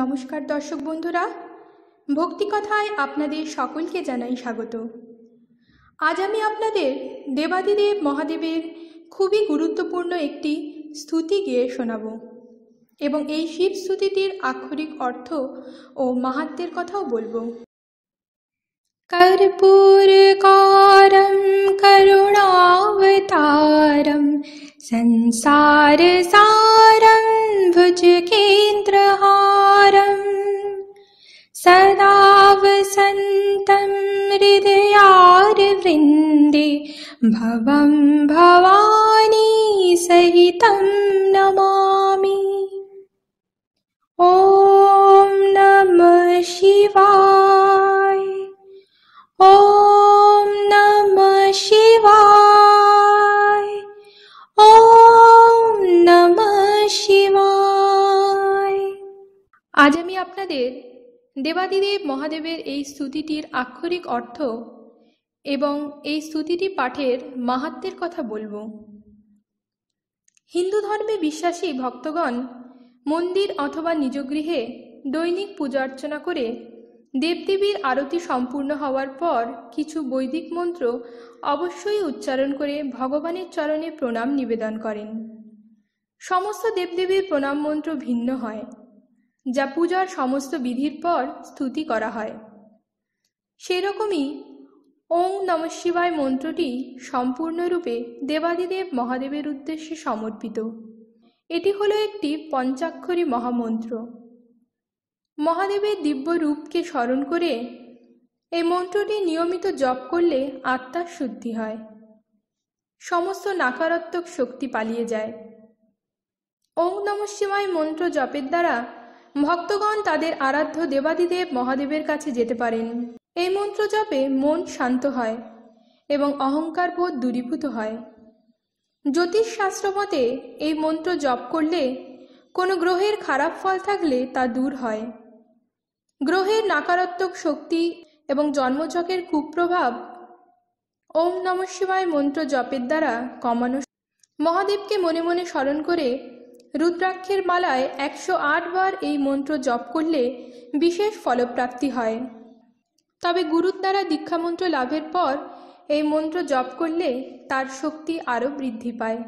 নমস্কার দর্শক বন্ধুরা ভক্তি কথায় আপনাদের সকলকে জানাই স্বাগত আজ আমি আপনাদের দেবাদিদেব মহাদেবের খুবই গুরুত্বপূর্ণ একটি স্তুতি গিয়ে শোনাব এবং এই শিব স্তুতিটির আক্ষরিক অর্থ ও মাহাত্মের কথাও বলবো করুণাবতারম সংসার সা हृदयार्वृन्दे भवं भवानी सहितं नमामि ॐ नमः शिवाय ॐ नमः शिवाय ॐ নমঃ শিবায় आज আমি আপনাদের দেবাদিদেব মহাদেবের এই স্তুতিটির আক্ষরিক অর্থ এবং এই স্তুতিটি পাঠের মাহাত্মের কথা বলবো হিন্দু ধর্মে বিশ্বাসী ভক্তগণ মন্দির অথবা নিজ গৃহে দৈনিক পূজা অর্চনা করে দেবদেবীর আরতি সম্পূর্ণ হওয়ার পর কিছু বৈদিক মন্ত্র অবশ্যই উচ্চারণ করে ভগবানের চরণে প্রণাম নিবেদন করেন সমস্ত দেবদেবীর প্রণাম মন্ত্র ভিন্ন হয় যা পূজার সমস্ত বিধির পর স্তুতি করা হয় সেরকমই ওং নম শিবায় মন্ত্রটি সম্পূর্ণরূপে দেবাদিদেব মহাদেবের উদ্দেশ্যে সমর্পিত এটি হলো একটি পঞ্চাক্ষরী মহামন্ত্র মহাদেবের দিব্য রূপকে স্মরণ করে এই মন্ত্রটি নিয়মিত জপ করলে আত্মার শুদ্ধি হয় সমস্ত নাকারাত্মক শক্তি পালিয়ে যায় ওং নম শিবায় মন্ত্র জপের দ্বারা ভক্তগণ তাদের আরাধ্য দেবাদিদেব মহাদেবের কাছে যেতে পারেন এই মন্ত্র জপে মন শান্ত হয় এবং অহংকার বোধ দূরীভূত হয় শাস্ত্র মতে এই মন্ত্র জপ করলে কোনো গ্রহের খারাপ ফল থাকলে তা দূর হয় গ্রহের নাকারাত্মক শক্তি এবং জন্মচকের কুপ্রভাব ওম নম শিবায় মন্ত্র জপের দ্বারা কমানো মহাদেবকে মনে মনে স্মরণ করে রুদ্রাক্ষের মালায় একশো বার এই মন্ত্র জপ করলে বিশেষ ফলপ্রাপ্তি হয় তবে গুরুর দ্বারা দীক্ষামন্ত্র লাভের পর এই মন্ত্র জপ করলে তার শক্তি আরও বৃদ্ধি পায়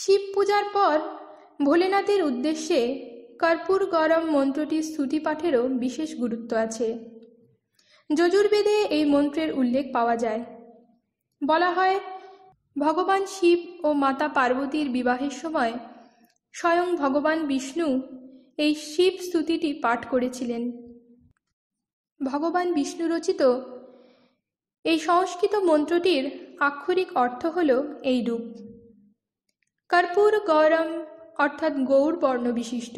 শিব পূজার পর ভোলেনাথের উদ্দেশ্যে কর্পূর গরম মন্ত্রটি স্তুতি পাঠেরও বিশেষ গুরুত্ব আছে যজুর্বেদে এই মন্ত্রের উল্লেখ পাওয়া যায় বলা হয় ভগবান শিব ও মাতা পার্বতীর বিবাহের সময় স্বয়ং ভগবান বিষ্ণু এই শিব স্তুতিটি পাঠ করেছিলেন ভগবান বিষ্ণু রচিত এই সংস্কৃত মন্ত্রটির আক্ষরিক অর্থ হল এই রূপ কর্পূর গৌরম অর্থাৎ গৌর বর্ণ বিশিষ্ট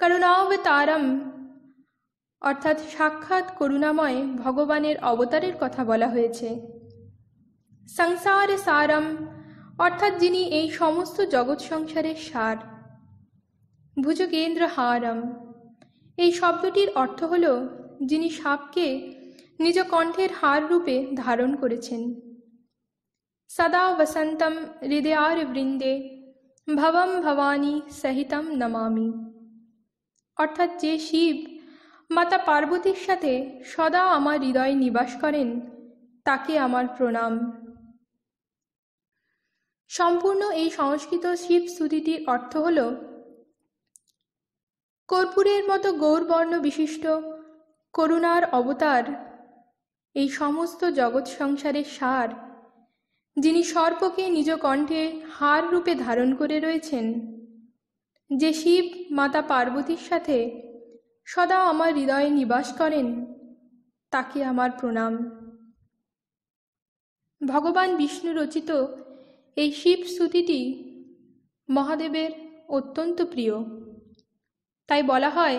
করুণাবতারম অর্থাৎ সাক্ষাৎ করুণাময় ভগবানের অবতারের কথা বলা হয়েছে সংসারে সারম অর্থাৎ যিনি এই সমস্ত জগৎ সংসারের সার ভুজগেন্দ্র হারম এই শব্দটির অর্থ হল যিনি সাপকে নিজ কণ্ঠের হার রূপে ধারণ করেছেন সদা বসন্তম হৃদয়ার বৃন্দে ভবম ভবানী সহিতম নমামি অর্থাৎ যে শিব মাতা পার্বতীর সাথে সদা আমার হৃদয় নিবাস করেন তাকে আমার প্রণাম সম্পূর্ণ এই সংস্কৃত শিব স্তুতিটির অর্থ হল কর্পূরের মতো গৌরবর্ণ বিশিষ্ট করুণার অবতার এই সমস্ত জগৎ সংসারের সার যিনি সর্পকে নিজ কণ্ঠে হার রূপে ধারণ করে রয়েছেন যে শিব মাতা পার্বতীর সাথে সদা আমার হৃদয়ে নিবাস করেন তাকে আমার প্রণাম ভগবান বিষ্ণু রচিত এই শিব স্তুতিটি মহাদেবের অত্যন্ত প্রিয় তাই বলা হয়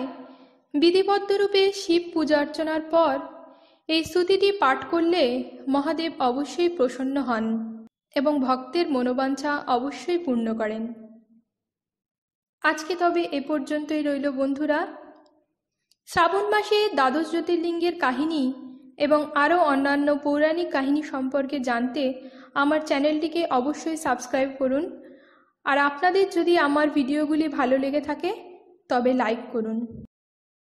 বিধিবদ্ধরূপে শিব পূজা অর্চনার পর এই স্তুতিটি পাঠ করলে মহাদেব অবশ্যই প্রসন্ন হন এবং ভক্তের মনোবাঞ্ছা অবশ্যই পূর্ণ করেন আজকে তবে এ পর্যন্তই রইল বন্ধুরা শ্রাবণ মাসে দ্বাদশ জ্যোতির্লিঙ্গের কাহিনী এবং আরও অন্যান্য পৌরাণিক কাহিনী সম্পর্কে জানতে আমার চ্যানেলটিকে অবশ্যই সাবস্ক্রাইব করুন আর আপনাদের যদি আমার ভিডিওগুলি ভালো লেগে থাকে তবে লাইক করুন